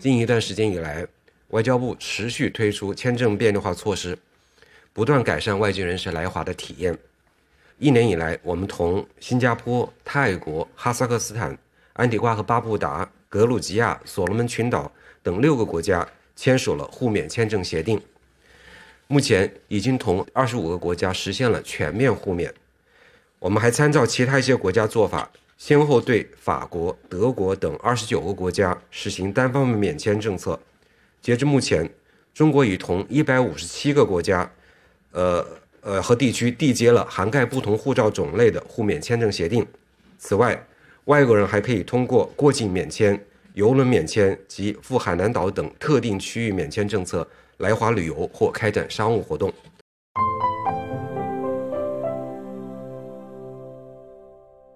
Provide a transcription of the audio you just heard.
近一段时间以来，外交部持续推出签证便利化措施，不断改善外籍人士来华的体验。一年以来，我们同新加坡、泰国、哈萨克斯坦、安提瓜和巴布达、格鲁吉亚、所罗门群岛等六个国家签署了互免签证协定。目前已经同二十五个国家实现了全面互免。我们还参照其他一些国家做法。先后对法国、德国等二十九个国家实行单方面免签政策。截至目前，中国已同一百五十七个国家、呃呃和地区缔结了涵盖不同护照种类的互免签证协定。此外，外国人还可以通过过境免签、邮轮免签及赴海南岛等特定区域免签政策来华旅游或开展商务活动。